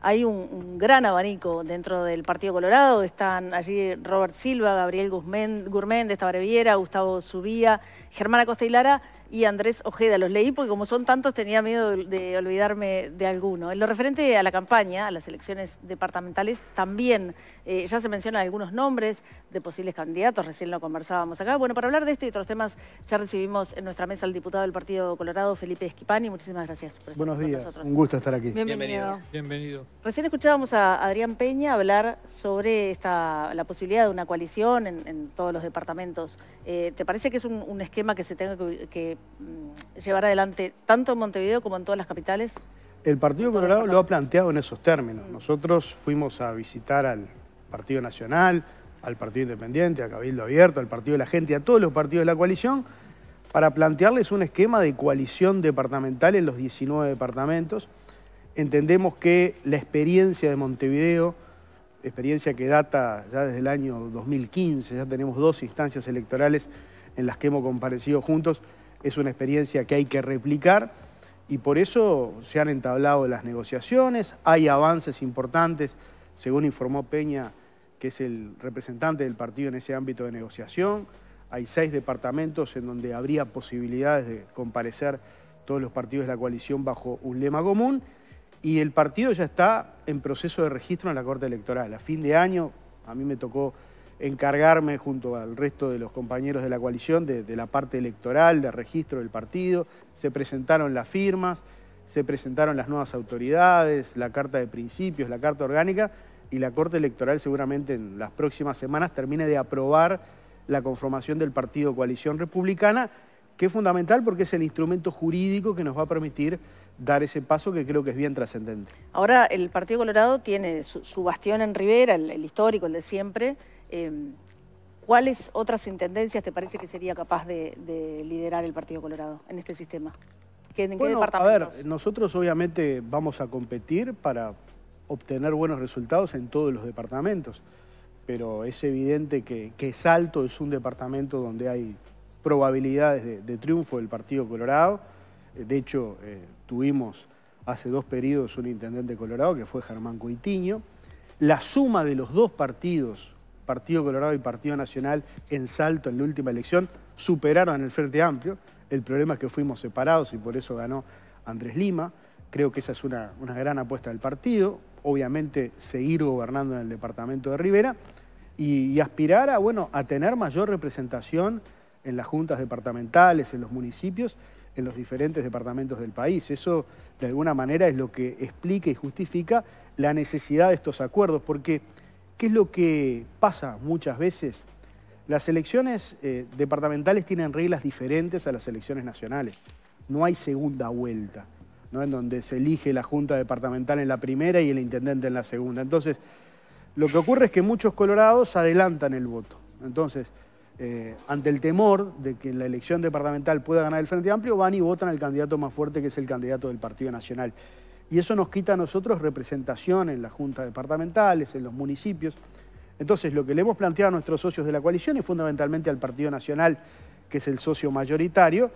Hay un, gran abanico dentro del Partido Colorado. Están allí Robert Silva, Gabriel Guzmán, Gurméndez, Viera, Gustavo Subía, Germán Acosta y Lara y Andrés Ojeda. Los leí porque como son tantos tenía miedo de olvidarme de alguno. En lo referente a la campaña, a las elecciones departamentales, también eh, ya se mencionan algunos nombres de posibles candidatos, recién lo conversábamos acá. Bueno, para hablar de este y otros temas ya recibimos en nuestra mesa al diputado del Partido Colorado, Felipe Esquipani. Muchísimas gracias por estar Buenos días, un gusto estar aquí. Bienvenido. Bienvenido. Recién escuchábamos a Adrián Peña hablar sobre esta, la posibilidad de una coalición en, todos los departamentos. Eh, ¿Te parece que es un, esquema que se tenga que, que Mm, llevar adelante tanto en Montevideo como en todas las capitales? El Partido Colorado lo ha planteado en esos términos. Nosotros fuimos a visitar al Partido Nacional, al Partido Independiente, a Cabildo Abierto, al Partido de la Gente, a todos los partidos de la coalición, para plantearles un esquema de coalición departamental en los 19 departamentos. Entendemos que la experiencia de Montevideo, experiencia que data ya desde el año 2015, ya tenemos dos instancias electorales en las que hemos comparecido juntos, es una experiencia que hay que replicar y por eso se han entablado las negociaciones, hay avances importantes, según informó Peña, que es el representante del partido en ese ámbito de negociación, hay seis departamentos en donde habría posibilidades de comparecer todos los partidos de la coalición bajo un lema común y el partido ya está en proceso de registro en la Corte Electoral. A fin de año, a mí me tocó encargarme junto al resto de los compañeros de la coalición de, la parte electoral, de registro del partido. Se presentaron las firmas, se presentaron las nuevas autoridades, la carta de principios, la carta orgánica y la Corte Electoral seguramente en las próximas semanas termine de aprobar la conformación del partido Coalición Republicana, que es fundamental porque es el instrumento jurídico que nos va a permitir dar ese paso que creo que es bien trascendente. Ahora el Partido Colorado tiene su, bastión en Rivera, el histórico, el de siempre, Em, ¿Cuáles otras intendencias te parece que sería capaz de, liderar el Partido Colorado en este sistema? ¿En qué bueno, A ver, nosotros obviamente vamos a competir para obtener buenos resultados en todos los departamentos, pero es evidente que, Salto es un departamento donde hay probabilidades de, triunfo del Partido Colorado. Eh, de hecho, eh, tuvimos hace dos periodos un intendente colorado que fue Germán Coitiño. La suma de los dos partidos Partido Colorado y Partido Nacional en salto en la última elección, superaron en el Frente Amplio. El problema es que fuimos separados y por eso ganó Andrés Lima. Creo que esa es una, gran apuesta del partido. Obviamente, seguir gobernando en el departamento de Rivera y, aspirar a, bueno, a tener mayor representación en las juntas departamentales, en los municipios en los diferentes departamentos del país. Eso, de alguna manera, es lo que explica y justifica la necesidad de estos acuerdos, porque ¿Qué es lo que pasa muchas veces? Las elecciones eh, departamentales tienen reglas diferentes a las elecciones nacionales. No hay segunda vuelta, ¿no? en donde se elige la junta departamental en la primera y el intendente en la segunda. Entonces, lo que ocurre es que muchos colorados adelantan el voto. Entonces, eh, ante el temor de que en la elección departamental pueda ganar el Frente Amplio, van y votan al candidato más fuerte, que es el candidato del Partido Nacional y eso nos quita a nosotros representación en las juntas departamentales, en los municipios. Entonces, lo que le hemos planteado a nuestros socios de la coalición y fundamentalmente al Partido Nacional, que es el socio mayoritario,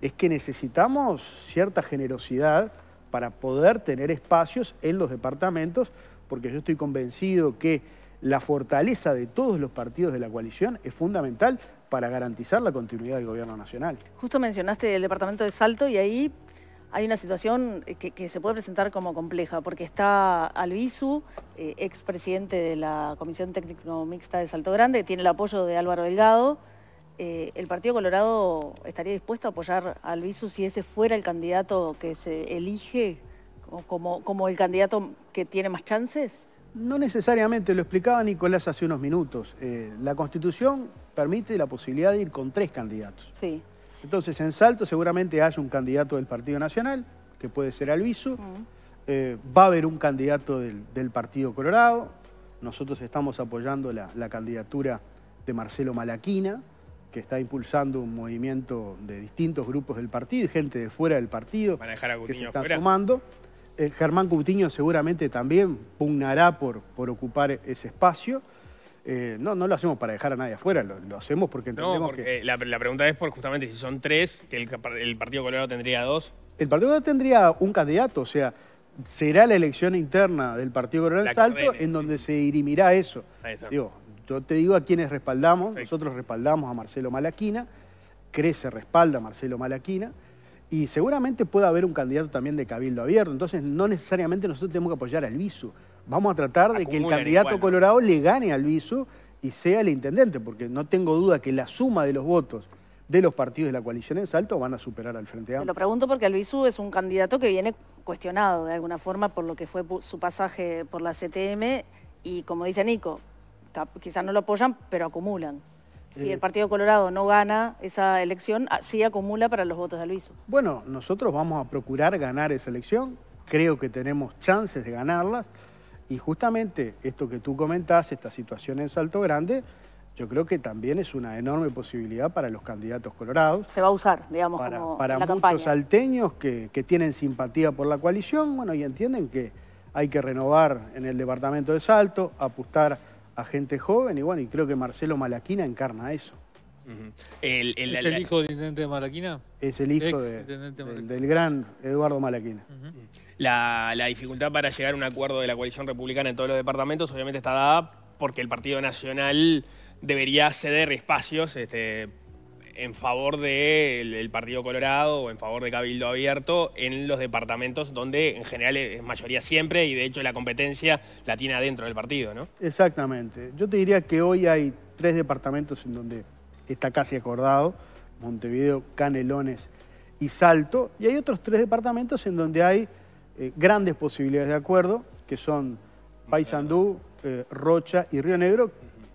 es que necesitamos cierta generosidad para poder tener espacios en los departamentos, porque yo estoy convencido que la fortaleza de todos los partidos de la coalición es fundamental para garantizar la continuidad del gobierno nacional. Justo mencionaste el departamento de Salto y ahí hay una situación eh, que, se puede presentar como compleja, porque está Albizu, ex eh, expresidente de la Comisión Técnico Mixta de Salto Grande, tiene el apoyo de Álvaro Delgado. Eh, ¿El Partido Colorado estaría dispuesto a apoyar a Albizu si ese fuera el candidato que se elige como, como, el candidato que tiene más chances? No necesariamente, lo explicaba Nicolás hace unos minutos. la Constitución permite la posibilidad de ir con tres candidatos. Sí. Entonces, en Salto seguramente hay un candidato del Partido Nacional, que puede ser Alviso. Mm. Eh, va a haber un candidato del, Partido Colorado. Nosotros estamos apoyando la, candidatura de Marcelo Malaquina, que está impulsando un movimiento de distintos grupos del partido, gente de fuera del partido que está sumando. Eh, Germán Coutinho seguramente también pugnará por, por ocupar ese espacio. Eh, no, no lo hacemos para dejar a nadie afuera, lo, hacemos porque entendemos que... La, pregunta es por justamente si son tres, que el, Partido Colorado tendría dos. El Partido Colorado tendría un candidato, o sea, será la elección interna del Partido Colorado en Salto en donde se dirimirá eso. yo te digo a quienes respaldamos, nosotros respaldamos a Marcelo Malaquina, crece, respalda a Marcelo Malaquina, y seguramente puede haber un candidato también de cabildo abierto, entonces no necesariamente nosotros tenemos que apoyar al viso Vamos a tratar de que el candidato colorado le gane al viso y sea el intendente, porque no tengo duda que la suma de los votos de los partidos de la coalición en Salto van a superar al Frente Amplio. lo pregunto porque Luiso es un candidato que viene cuestionado de alguna forma por lo que fue su pasaje por la CTM y como dice Nico, quizás no lo apoyan, pero acumulan. Si el eh, Partido Colorado no gana esa elección, ah, sí acumula para los votos de Luiso Bueno, nosotros vamos a procurar ganar esa elección, creo que tenemos chances de ganarlas. Y justamente esto que tú comentás, esta situación en Salto Grande, yo creo que también es una enorme posibilidad para los candidatos colorados. Se va a usar, digamos, para, como para muchos salteños que, tienen simpatía por la coalición, bueno, y entienden que hay que renovar en el departamento de Salto, apostar a gente joven, y bueno, y creo que Marcelo Malaquina encarna eso. ¿Es el, hijo del intendente Malaquina? Es el hijo del, gran Eduardo Malaquina. la, dificultad para llegar a un acuerdo de la coalición republicana en todos los departamentos obviamente está dada porque el Partido Nacional debería ceder espacios este, en favor del Partido Colorado o en favor de Cabildo Abierto en los departamentos donde en general es mayoría siempre y de hecho la competencia la tiene adentro del partido, ¿no? Exactamente. Yo te diría que hoy hay tres departamentos en donde está casi acordado, Montevideo, Canelones y Salto. Y hay otros tres departamentos en donde hay eh, grandes posibilidades de acuerdo, que son Paysandú, eh, Rocha y Río Negro,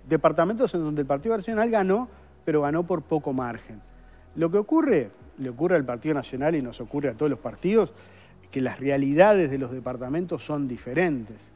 departamentos en donde el Partido Nacional ganó, pero ganó por poco margen. Lo que ocurre, le ocurre al Partido Nacional y nos ocurre a todos los partidos, que las realidades de los departamentos son diferentes.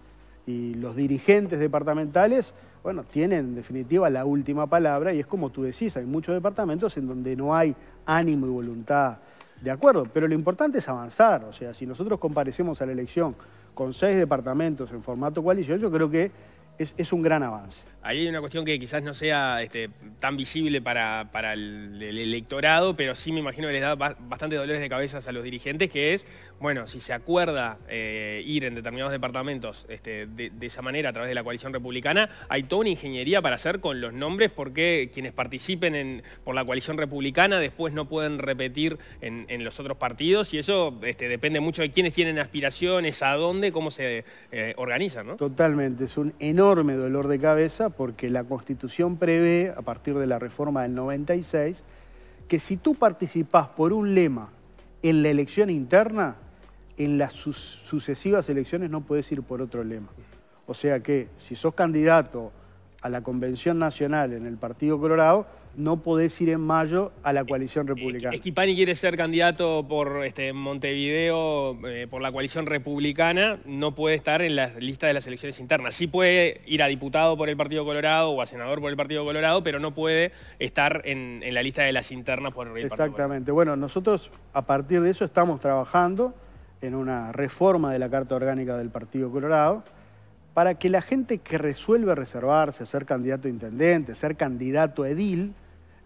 Y los dirigentes departamentales bueno, tienen en definitiva la última palabra y es como tú decís, hay muchos departamentos en donde no hay ánimo y voluntad de acuerdo, pero lo importante es avanzar, o sea, si nosotros comparecemos a la elección con seis departamentos en formato coalición, yo creo que es, es un gran avance. Ahí hay una cuestión que quizás no sea este, tan visible para, el, electorado, pero sí me imagino que les da bastante dolores de cabeza a los dirigentes, que es, bueno, si se acuerda eh, ir en determinados departamentos este, de, esa manera a través de la coalición republicana, hay toda una ingeniería para hacer con los nombres porque quienes participen en, por la coalición republicana después no pueden repetir en, los otros partidos y eso este, depende mucho de quiénes tienen aspiraciones, a dónde, cómo se eh, organizan. ¿no? Totalmente, es un enorme dolor de cabeza porque la Constitución prevé, a partir de la reforma del 96, que si tú participás por un lema en la elección interna, en las sucesivas elecciones no puedes ir por otro lema. O sea que si sos candidato a la Convención Nacional en el Partido Colorado, no podés ir en mayo a la eh, coalición eh, republicana. Esquipani quiere ser candidato por este, Montevideo, eh, por la coalición republicana, no puede estar en la lista de las elecciones internas. Sí puede ir a diputado por el Partido Colorado o a senador por el Partido Colorado, pero no puede estar en, la lista de las internas por el Partido Exactamente. Bueno, nosotros a partir de eso estamos trabajando en una reforma de la Carta Orgánica del Partido Colorado para que la gente que resuelve reservarse, ...a ser candidato a intendente, ser candidato a edil,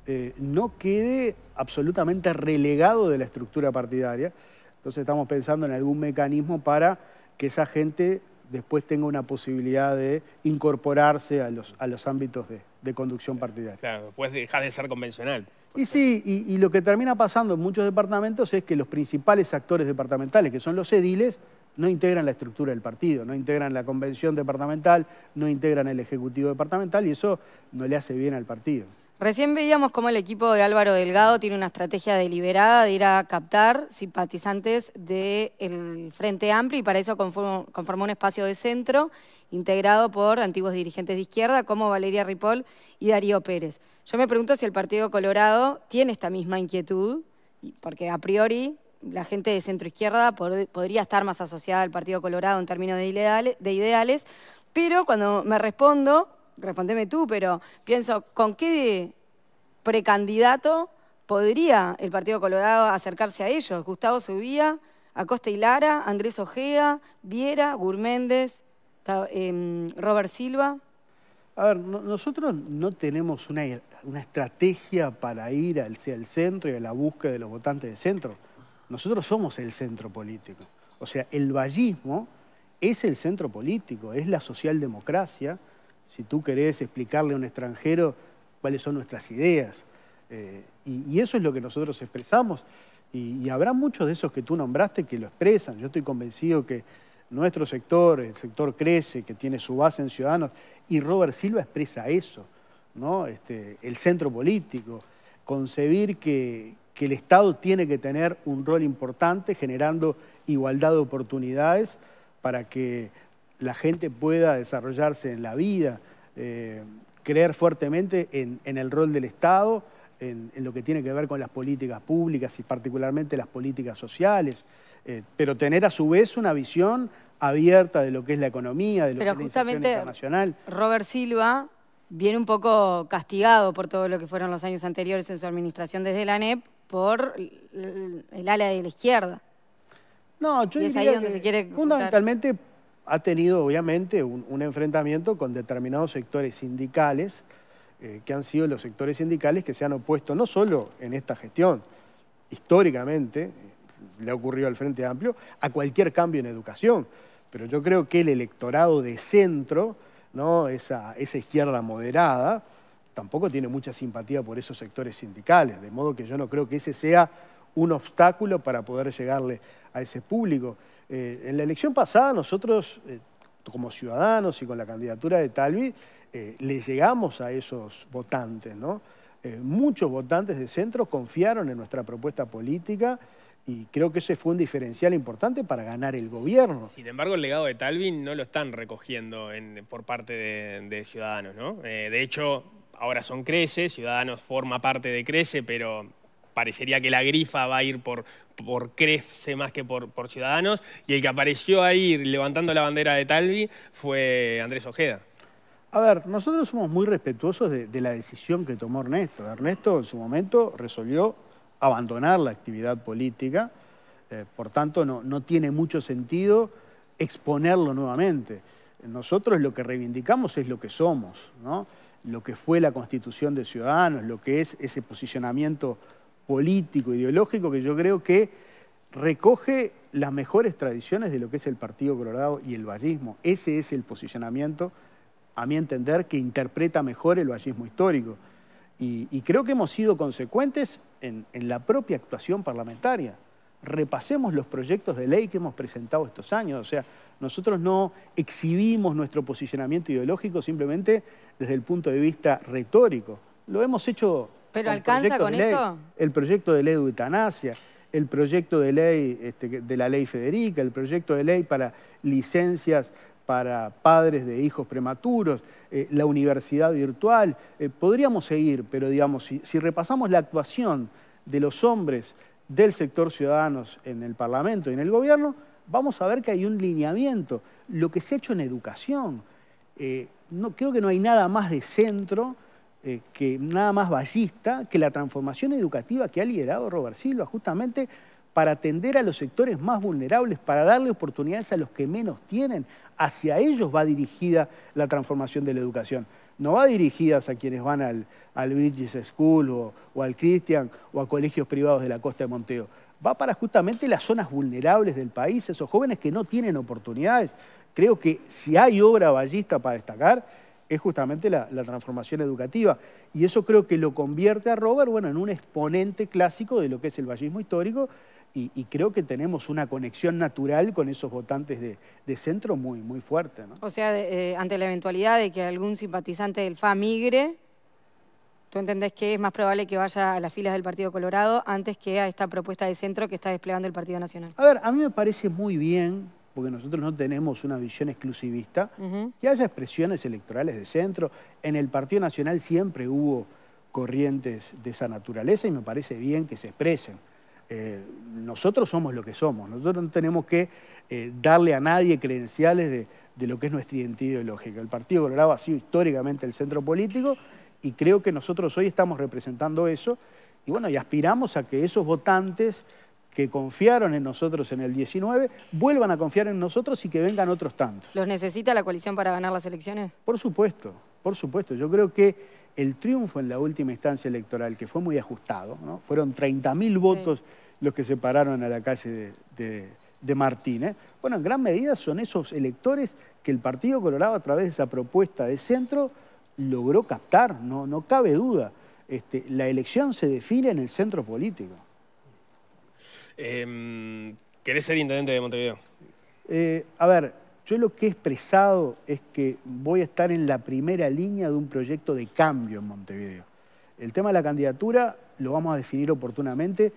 eh, no quede absolutamente relegado de la estructura partidaria. Entonces estamos pensando en algún mecanismo para que esa gente después tenga una posibilidad de incorporarse a los, a los ámbitos de, conducción partidaria. Claro, después pues dejar de ser convencional. Y sí, y, lo que termina pasando en muchos departamentos es que los principales actores departamentales, que son los ediles, no integran la estructura del partido, no integran la convención departamental, no integran el ejecutivo departamental y eso no le hace bien al partido. Recién veíamos cómo el equipo de Álvaro Delgado tiene una estrategia deliberada de ir a captar simpatizantes del Frente Amplio y para eso conformó, un espacio de centro integrado por antiguos dirigentes de izquierda como Valeria Ripoll y Darío Pérez. Yo me pregunto si el Partido Colorado tiene esta misma inquietud, porque a priori la gente de centro izquierda podría estar más asociada al Partido Colorado en términos de ideales pero cuando me respondo respondeme tú, pero pienso, ¿con qué precandidato podría el Partido Colorado acercarse a ellos? Gustavo Subía, Acosta y Lara, Andrés Ojeda, Viera, Gurméndez, em, Robert Silva. A ver, nosotros no tenemos una, estrategia para ir al, hacia el centro y a la búsqueda de los votantes de centro. Nosotros somos el centro político. O sea, el vallismo es el centro político, es la socialdemocracia, si tú querés explicarle a un extranjero cuáles son nuestras ideas. Eh, y, eso es lo que nosotros expresamos. Y, habrá muchos de esos que tú nombraste que lo expresan. Yo estoy convencido que nuestro sector, el sector crece, que tiene su base en Ciudadanos, y Robert Silva expresa eso, ¿no? Este, el centro político, concebir que, que el Estado tiene que tener un rol importante generando igualdad de oportunidades para que la gente pueda desarrollarse en la vida, eh, creer fuertemente en, el rol del Estado, en, lo que tiene que ver con las políticas públicas y particularmente las políticas sociales, eh, pero tener a su vez una visión abierta de lo que es la economía, de lo que es la internacional. Robert Silva viene un poco castigado por todo lo que fueron los años anteriores en su administración desde la ANEP por el ala de la izquierda. No, yo donde que se quiere fundamentalmente ha tenido obviamente un, enfrentamiento con determinados sectores sindicales, eh, que han sido los sectores sindicales que se han opuesto no solo en esta gestión, históricamente le ha ocurrido al Frente Amplio, a cualquier cambio en educación. Pero yo creo que el electorado de centro, ¿no? esa izquierda moderada, tampoco tiene mucha simpatía por esos sectores sindicales, de modo que yo no creo que ese sea un obstáculo para poder llegarle a ese público. Eh, en la elección pasada nosotros, eh, como ciudadanos y con la candidatura de Talvi, eh, le llegamos a esos votantes, ¿no? muchos votantes de centro confiaron en nuestra propuesta política y creo que ese fue un diferencial importante para ganar el gobierno. Sin embargo, el legado de Talvi no lo están recogiendo por parte de, de Ciudadanos, ¿no? de hecho, ahora son Crece, Ciudadanos forma parte de Crece, pero parecería que la grifa va a ir por, por Crece más que por, por Ciudadanos, y el que apareció ahí levantando la bandera de Talvi fue Andrés Ojeda. A ver, nosotros somos muy respetuosos de, la decisión que tomó Ernesto. Ernesto en su momento resolvió abandonar la actividad política, eh, por tanto no, tiene mucho sentido exponerlo nuevamente. Nosotros lo que reivindicamos es lo que somos, ¿no? lo que fue la constitución de Ciudadanos, lo que es ese posicionamiento político, ideológico, que yo creo que recoge las mejores tradiciones de lo que es el Partido Colorado y el vallismo. Ese es el posicionamiento, a mi entender, que interpreta mejor el vallismo histórico. Y, creo que hemos sido consecuentes en, en, la propia actuación parlamentaria. Repasemos los proyectos de ley que hemos presentado estos años. O sea, nosotros no exhibimos nuestro posicionamiento ideológico simplemente desde el punto de vista retórico. Lo hemos hecho ¿Pero alcanza con eso? El proyecto de ley de eutanasia, el proyecto de ley este, de la ley Federica, el proyecto de ley para licencias para padres de hijos prematuros, eh, la universidad virtual. Eh, podríamos seguir, pero digamos, si, repasamos la actuación de los hombres del sector ciudadanos en el Parlamento y en el gobierno, vamos a ver que hay un lineamiento. Lo que se ha hecho en educación, eh, no, creo que no hay nada más de centro eh, que nada más ballista que la transformación educativa que ha liderado Robert Silva justamente para atender a los sectores más vulnerables, para darle oportunidades a los que menos tienen. Hacia ellos va dirigida la transformación de la educación. No va dirigida a quienes van al, Bridges British School o, o al Christian o a colegios privados de la costa de Monteo va para justamente las zonas vulnerables del país, esos jóvenes que no tienen oportunidades. Creo que si hay obra ballista para destacar, es justamente la, transformación educativa. Y eso creo que lo convierte a Robert bueno, en un exponente clásico de lo que es el vallismo histórico y, creo que tenemos una conexión natural con esos votantes de, centro muy, muy fuerte. O sea, eh, ante la eventualidad de que algún simpatizante del FA migre, ¿tú entendés que es más probable que vaya a las filas del Partido Colorado antes que a esta propuesta de centro que está desplegando el Partido Nacional? A ver, a mí me parece muy bien porque nosotros no tenemos una visión exclusivista, que haya expresiones electorales de centro. En el Partido Nacional siempre hubo corrientes de esa naturaleza y me parece bien que se expresen. Eh, nosotros somos lo que somos, nosotros no tenemos que eh, darle a nadie credenciales de, lo que es nuestra identidad ideológica. El Partido Colorado ha sido históricamente el centro político y creo que nosotros hoy estamos representando eso y bueno, y aspiramos a que esos votantes que confiaron en nosotros en el 19, vuelvan a confiar en nosotros y que vengan otros tantos. ¿Los necesita la coalición para ganar las elecciones? Por supuesto, por supuesto. Yo creo que el triunfo en la última instancia electoral, que fue muy ajustado, ¿no? fueron 30.000 votos los que se pararon a la calle de, Martínez, bueno, en gran medida son esos electores que el Partido Colorado a través de esa propuesta de centro logró captar, no, no cabe duda. Este, la elección se define en el centro político. Em, ¿Querés ser intendente de Montevideo? Eh, a ver, yo lo que he expresado es que voy a estar en la primera línea de un proyecto de cambio en Montevideo. El tema de la candidatura lo vamos a definir oportunamente.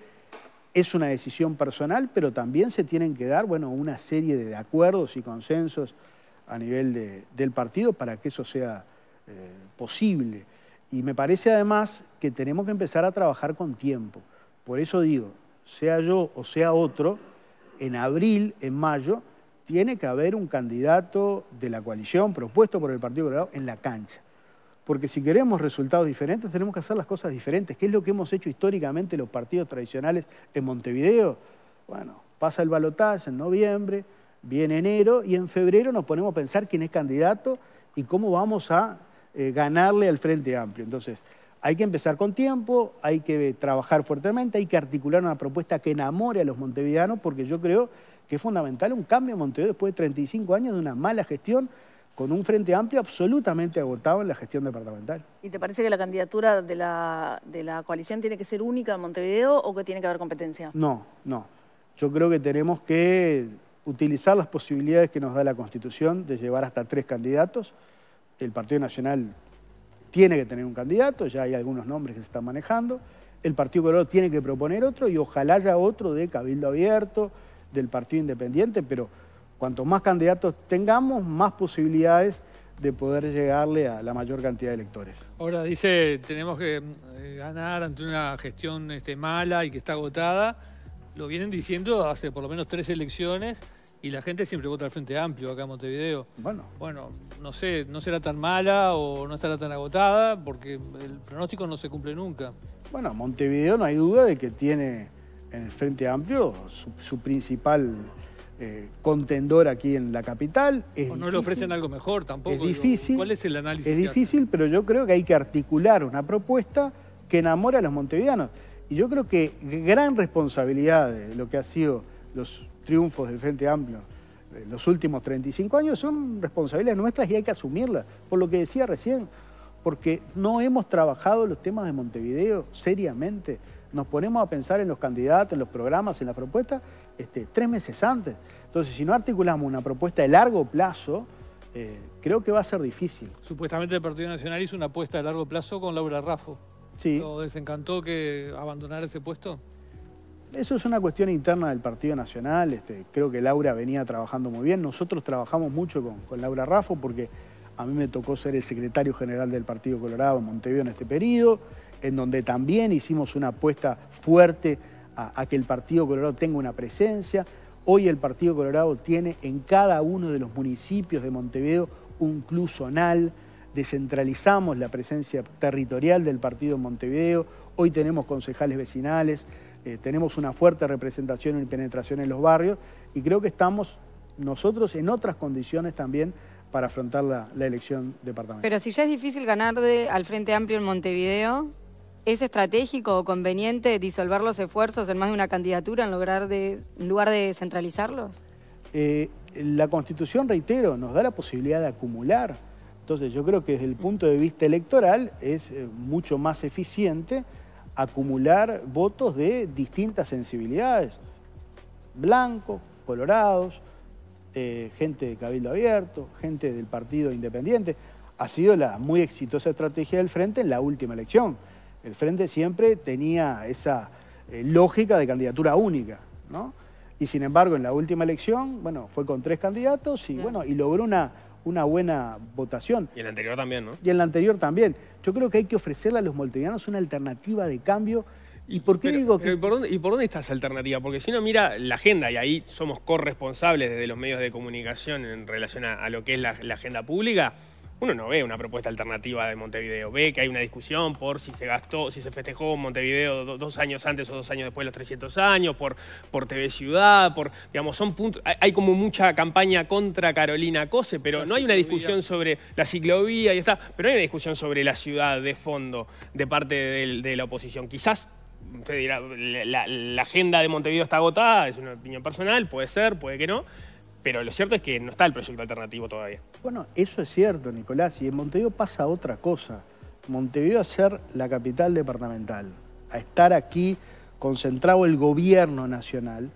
Es una decisión personal, pero también se tienen que dar bueno, una serie de acuerdos y consensos a nivel del partido para que eso sea eh, posible. Y me parece además que tenemos que empezar a trabajar con tiempo. Por eso digo, sea yo o sea otro, en abril, en mayo, tiene que haber un candidato de la coalición propuesto por el Partido Colorado en la cancha. Porque si queremos resultados diferentes, tenemos que hacer las cosas diferentes, ¿Qué es lo que hemos hecho históricamente los partidos tradicionales en Montevideo. Bueno, pasa el balotaje en noviembre, viene enero y en febrero nos ponemos a pensar quién es candidato y cómo vamos a eh, ganarle al Frente Amplio. Entonces, hay que empezar con tiempo, hay que trabajar fuertemente, hay que articular una propuesta que enamore a los montevideanos, porque yo creo que es fundamental un cambio en Montevideo después de 35 años de una mala gestión con un frente amplio absolutamente agotado en la gestión departamental. ¿Y te parece que la candidatura de la, de la coalición tiene que ser única en Montevideo o que tiene que haber competencia? No, no. Yo creo que tenemos que utilizar las posibilidades que nos da la Constitución de llevar hasta tres candidatos. El Partido Nacional tiene que tener un candidato, ya hay algunos nombres que se están manejando, el Partido Colorado tiene que proponer otro y ojalá haya otro de Cabildo Abierto, del Partido Independiente, pero cuanto más candidatos tengamos, más posibilidades de poder llegarle a la mayor cantidad de electores. Ahora dice, tenemos que eh, ganar ante una gestión este, mala y que está agotada. Lo vienen diciendo hace por lo menos tres elecciones y la gente siempre vota al Frente Amplio acá en Montevideo. Bueno. Bueno, no sé, no será tan mala o no estará tan agotada porque el pronóstico no se cumple nunca. Bueno, Montevideo no hay duda de que tiene en el Frente Amplio su, principal eh, contendor aquí en la capital. o no le ofrecen algo mejor tampoco. Es difícil. ¿Cuál es el análisis? Es difícil, pero yo creo que hay que articular una propuesta que enamore a los montevideanos. Y yo creo que gran responsabilidad de lo que ha sido los triunfos del Frente Amplio en los últimos 35 años son responsabilidades nuestras y hay que asumirlas, por lo que decía recién, porque no hemos trabajado los temas de Montevideo seriamente. Nos ponemos a pensar en los candidatos, en los programas, en la propuesta, este, tres meses antes. Entonces, si no articulamos una propuesta de largo plazo, eh, creo que va a ser difícil. Supuestamente el Partido Nacional hizo una apuesta de largo plazo con Laura Raffo. Sí. desencantó que abandonara ese puesto? Eso es una cuestión interna del Partido Nacional. Este, creo que Laura venía trabajando muy bien. Nosotros trabajamos mucho con, Laura Raffo porque a mí me tocó ser el secretario general del Partido Colorado en Montevideo en este periodo, en donde también hicimos una apuesta fuerte a, a, que el Partido Colorado tenga una presencia. Hoy el Partido Colorado tiene en cada uno de los municipios de Montevideo un club zonal, descentralizamos la presencia territorial del partido en Montevideo, hoy tenemos concejales vecinales, eh, tenemos una fuerte representación y penetración en los barrios y creo que estamos nosotros en otras condiciones también para afrontar la, elección departamental. Pero si ya es difícil ganar al Frente Amplio en Montevideo, ¿es estratégico o conveniente disolver los esfuerzos en más de una candidatura en, en lugar de centralizarlos? Eh, la Constitución, reitero, nos da la posibilidad de acumular. Entonces yo creo que desde el punto de vista electoral es eh, mucho más eficiente acumular votos de distintas sensibilidades, blancos, colorados, eh, gente de Cabildo Abierto, gente del Partido Independiente. Ha sido la muy exitosa estrategia del Frente en la última elección. El Frente siempre tenía esa eh, lógica de candidatura única, ¿no? Y sin embargo, en la última elección, bueno, fue con tres candidatos y, bueno, y logró una una buena votación. Y en la anterior también, ¿no? Y en la anterior también. Yo creo que hay que ofrecerle a los moltevianos una alternativa de cambio. ¿Y por qué digo que...? ¿y, por dónde, está esa alternativa? Porque si no mira la agenda, y ahí somos corresponsables desde los medios de comunicación en relación a, lo que es la agenda pública, uno no ve una propuesta alternativa de Montevideo, ve que hay una discusión por si se gastó, si se festejó Montevideo dos años antes o dos años después de los 300 años, por, TV Ciudad, por, digamos, son hay, como mucha campaña contra Carolina Cose, pero no hay una discusión sobre la ciclovía y está, pero hay una discusión sobre la ciudad de fondo de parte de, la oposición. Quizás usted dirá, la, la agenda de Montevideo está agotada, es una opinión personal, puede ser, puede que no, pero lo cierto es que no está el proyecto alternativo todavía. Bueno, eso es cierto, Nicolás. Y en Montevideo pasa otra cosa. Montevideo a ser la capital departamental, a estar aquí concentrado el gobierno nacional,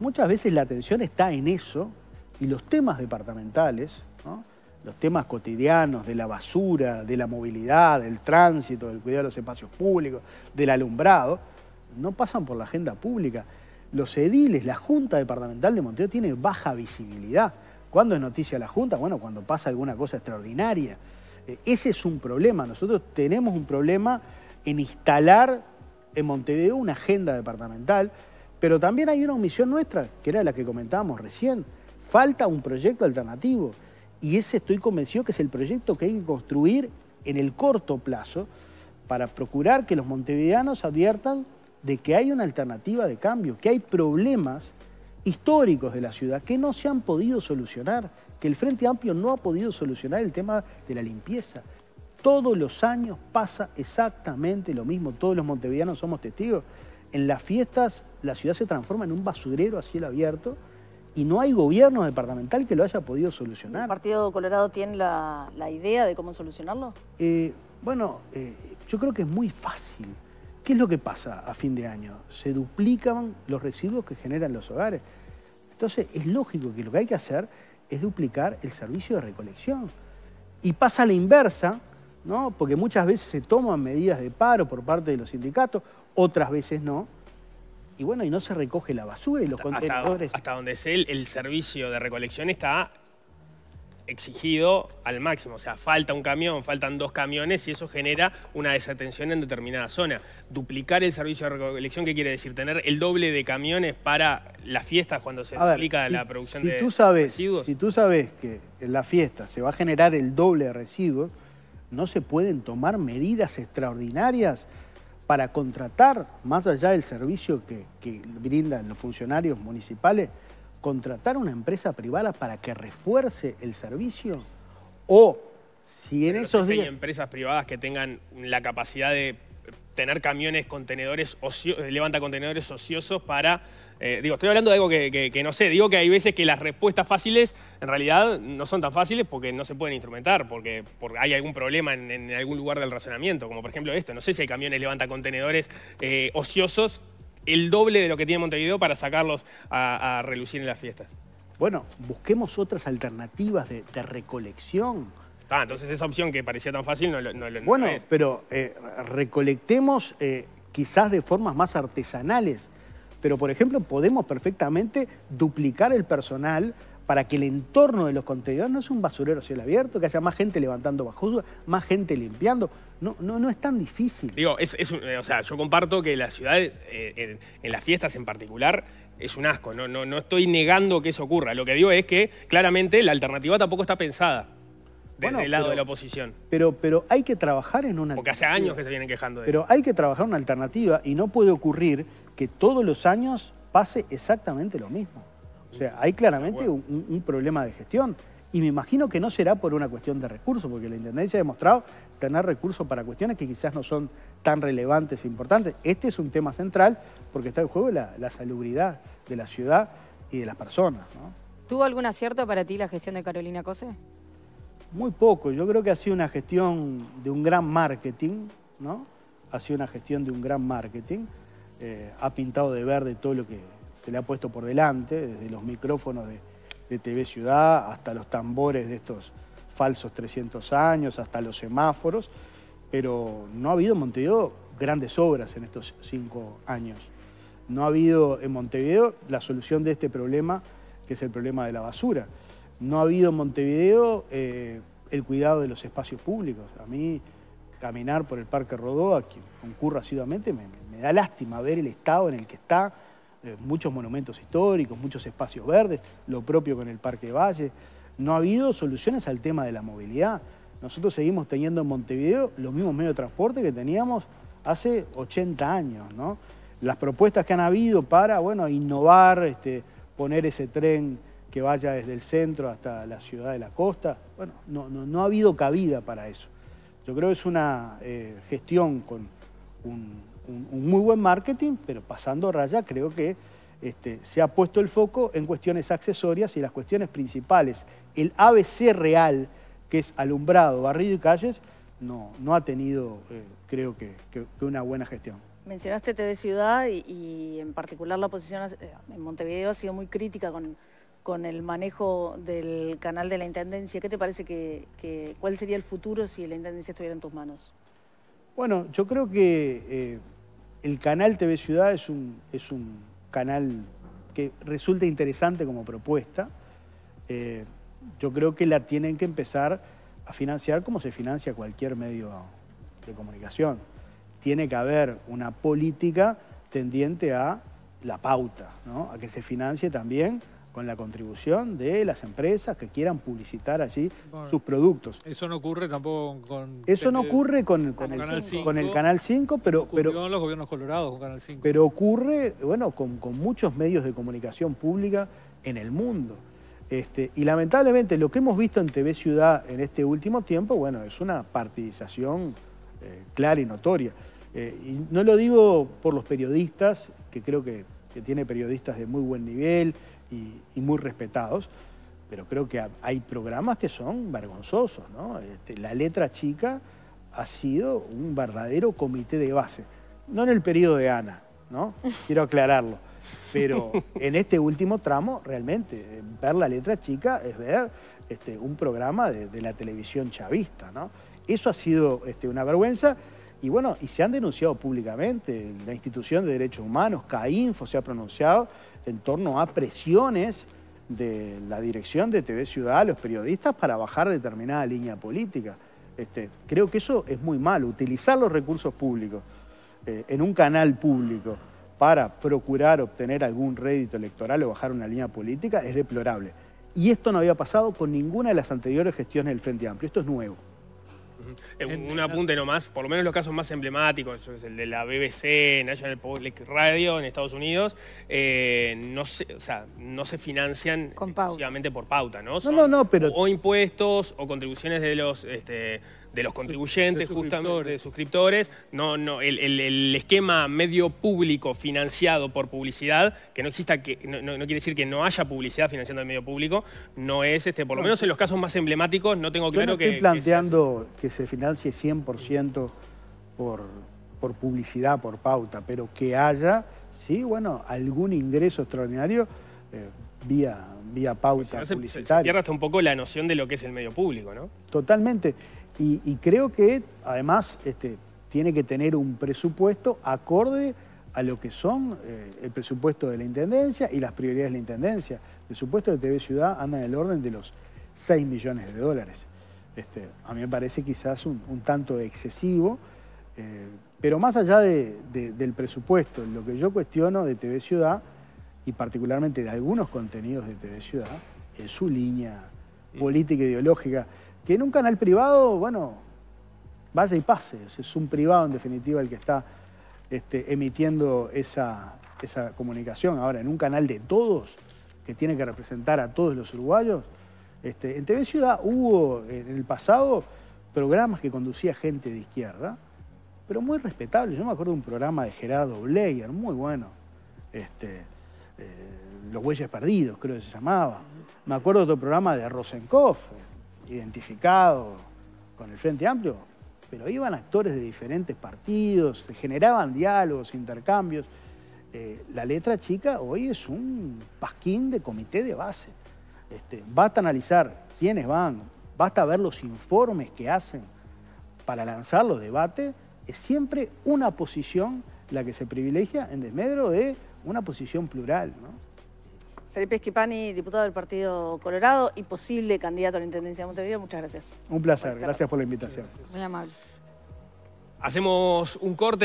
muchas veces la atención está en eso y los temas departamentales, los temas cotidianos de la basura, de la movilidad, del tránsito, del cuidado de los espacios públicos, del alumbrado, no pasan por la agenda pública los ediles, la Junta Departamental de Montevideo tiene baja visibilidad. ¿Cuándo es noticia la Junta? Bueno, cuando pasa alguna cosa extraordinaria. Eh, ese es un problema. Nosotros tenemos un problema en instalar en Montevideo una agenda departamental, pero también hay una omisión nuestra, que era la que comentábamos recién. Falta un proyecto alternativo. Y ese estoy convencido que es el proyecto que hay que construir en el corto plazo para procurar que los montevideanos adviertan de que hay una alternativa de cambio, que hay problemas históricos de la ciudad que no se han podido solucionar, que el Frente Amplio no ha podido solucionar el tema de la limpieza. Todos los años pasa exactamente lo mismo, todos los montevideanos somos testigos. En las fiestas la ciudad se transforma en un basurero a cielo abierto y no hay gobierno departamental que lo haya podido solucionar. ¿El Partido Colorado tiene la, idea de cómo solucionarlo? Eh, bueno, eh, yo creo que es muy fácil. ¿Qué es lo que pasa a fin de año? Se duplican los residuos que generan los hogares. Entonces es lógico que lo que hay que hacer es duplicar el servicio de recolección. Y pasa la inversa, ¿no? porque muchas veces se toman medidas de paro por parte de los sindicatos, otras veces no. Y bueno, y no se recoge la basura y los contenedores. Hasta, donde es el, el servicio de recolección está exigido al máximo. O sea, falta un camión, faltan dos camiones y eso genera una desatención en determinada zona. Duplicar el servicio de recolección, ¿qué quiere decir? Tener el doble de camiones para las fiestas cuando se duplica la producción de tú sabes, residuos. Si tú sabes que en la fiesta se va a generar el doble de residuos, no se pueden tomar medidas extraordinarias para contratar, más allá del servicio que brindan los funcionarios municipales, contratar una empresa privada para que refuerce el servicio? ¿O si en esos días... Hay empresas privadas que tengan la capacidad de tener camiones, contenedores, eh, levanta contenedores ociosos para... Eh, digo, estoy hablando de algo que, no sé, digo que hay veces que las respuestas fáciles en realidad no son tan fáciles porque no se pueden instrumentar, porque, hay algún problema en, algún lugar del razonamiento, como por ejemplo esto, no sé si hay camiones levanta contenedores eh, ociosos el doble de lo que tiene Montevideo para sacarlos a, relucir en las fiestas. Bueno, busquemos otras alternativas de, recolección. Ah, entonces esa opción que parecía tan fácil no lo no, Bueno, pero eh, recolectemos eh, quizás de formas más artesanales pero por ejemplo podemos perfectamente duplicar el personal para que el entorno de los contenedores no sea un basurero a cielo abierto, que haya más gente levantando basura, más gente limpiando. No, no, no es tan difícil. Digo, es, eh, sea, yo comparto que la ciudad, eh, en, en las fiestas en particular, es un asco. No, no, no estoy negando que eso ocurra. Lo que digo es que claramente la alternativa tampoco está pensada lado de la oposición. Pero, pero hay que trabajar en una Porque hace años que se vienen quejando de Pero hay que trabajar una alternativa y no puede ocurrir que todos los años pase exactamente lo mismo. O sea, hay claramente un, problema de gestión. Y me imagino que no será por una cuestión de recursos, porque la Intendencia ha demostrado tener recursos para cuestiones que quizás no son tan relevantes e importantes. Este es un tema central porque está en juego la, salubridad de la ciudad y de las personas. ¿Tuvo algún acierto para ti la gestión de Carolina Cose? Muy poco. Yo creo que ha sido una gestión de un gran marketing, ¿no? Ha sido una gestión de un gran marketing. Eh, ha pintado de verde todo lo que se le ha puesto por delante, desde los micrófonos de, de TV Ciudad hasta los tambores de estos falsos 300 años, hasta los semáforos, pero no ha habido en Montevideo grandes obras en estos cinco años. No ha habido en Montevideo la solución de este problema, que es el problema de la basura no ha habido en Montevideo eh, el cuidado de los espacios públicos. A mí caminar por el Parque Rodó, a quien concurra asiduamente, me, da lástima ver el estado en el que está, eh, muchos monumentos históricos, muchos espacios verdes, lo propio con el Parque Valle. No ha habido soluciones al tema de la movilidad. Nosotros seguimos teniendo en Montevideo los mismos medios de transporte que teníamos hace 80 años. ¿no? Las propuestas que han habido para bueno, innovar, este, poner ese tren que vaya desde el centro hasta la ciudad de la costa. Bueno, no, no, no ha habido cabida para eso. Yo creo que es una eh, gestión con un, muy buen marketing, pero pasando raya creo que este, se ha puesto el foco en cuestiones accesorias y las cuestiones principales. El ABC real, que es alumbrado, barrido y calles, no, no ha tenido, eh, creo que, una buena gestión. Mencionaste TV Ciudad y, y, en particular la posición eh, en Montevideo ha sido muy crítica con con el manejo del canal de la Intendencia. ¿Qué te parece que, cuál sería el futuro si la Intendencia estuviera en tus manos? Bueno, yo creo que eh, el canal TV Ciudad es un, es un canal que resulta interesante como propuesta. Eh, yo creo que la tienen que empezar a financiar como se financia cualquier medio de comunicación. Tiene que haber una política tendiente a la pauta, ¿no? a que se financie también con la contribución de las empresas que quieran publicitar allí sus productos. Eso no ocurre tampoco con... Eso no este, ocurre con, el, canal 5, pero... pero con los gobiernos colorados con Canal 5. Pero ocurre, bueno, con, muchos medios de comunicación pública en el mundo. Este, y lamentablemente lo que hemos visto en TV Ciudad en este último tiempo, bueno, es una partidización eh, clara y notoria. Eh, y no lo digo por los periodistas, que creo que, que tiene periodistas de muy buen nivel, y, muy respetados, pero creo que hay programas que son vergonzosos. ¿no? Este, la letra chica ha sido un verdadero comité de base. No en el periodo de Ana, ¿no? quiero aclararlo. Pero en este último tramo, realmente, eh, ver la letra chica es ver este, un programa de, la televisión chavista. ¿no? Eso ha sido este, una vergüenza. Y bueno, y se han denunciado públicamente, la institución de derechos humanos, CAINFO, se ha pronunciado en torno a presiones de la dirección de TV Ciudad a los periodistas para bajar determinada línea política. Este, creo que eso es muy malo, utilizar los recursos públicos eh, en un canal público para procurar obtener algún rédito electoral o bajar una línea política es deplorable. Y esto no había pasado con ninguna de las anteriores gestiones del Frente Amplio, esto es nuevo un apunte nomás, por lo menos los casos más emblemáticos, es el de la BBC, National Public Radio en Estados Unidos, eh, no, se, sea, no se financian Con exclusivamente por pauta, ¿no? no, no, pero... O impuestos o contribuciones de los... Este, de los contribuyentes, justamente de suscriptores, no, no, el, esquema medio público financiado por publicidad, que no exista, que no, quiere decir que no haya publicidad financiando el medio público, no es, este, por lo menos en los casos más emblemáticos, no tengo claro Yo no estoy planteando que se, financie 100% por, por publicidad, por pauta, pero que haya, sí, bueno, algún ingreso extraordinario eh, vía, vía pues pauta pues se, publicitaria. se un poco la noción de lo que es el medio público, ¿no? Totalmente. Y, creo que además este, tiene que tener un presupuesto acorde a lo que son eh, el presupuesto de la Intendencia y las prioridades de la Intendencia. El presupuesto de TV Ciudad anda en el orden de los 6 millones de dólares. Este, a mí me parece quizás un, tanto excesivo, eh, pero más allá del presupuesto, lo que yo cuestiono de TV Ciudad y particularmente de algunos contenidos de TV Ciudad en su línea política e ideológica que en un canal privado, bueno, vaya y pase. Es un privado, en definitiva, el que está este, emitiendo esa, comunicación. Ahora, en un canal de todos, que tiene que representar a todos los uruguayos, este, en TV Ciudad hubo en el pasado programas que conducía gente de izquierda, pero muy respetables. Yo me acuerdo de un programa de Gerardo Bleier, muy bueno. Este, eh, los huellas Perdidos, creo que se llamaba. Me acuerdo de otro programa de Rosenkoff identificado con el Frente Amplio, pero iban actores de diferentes partidos, se generaban diálogos, intercambios. Eh, la letra chica hoy es un pasquín de comité de base. Este, basta analizar quiénes van, basta ver los informes que hacen para lanzar los debates. Es siempre una posición la que se privilegia en desmedro de una posición plural. ¿no? Felipe Esquipani, diputado del Partido Colorado y posible candidato a la Intendencia de Montevideo. Muchas gracias. Un placer, gracias por la invitación. Muy amable. Hacemos un corte.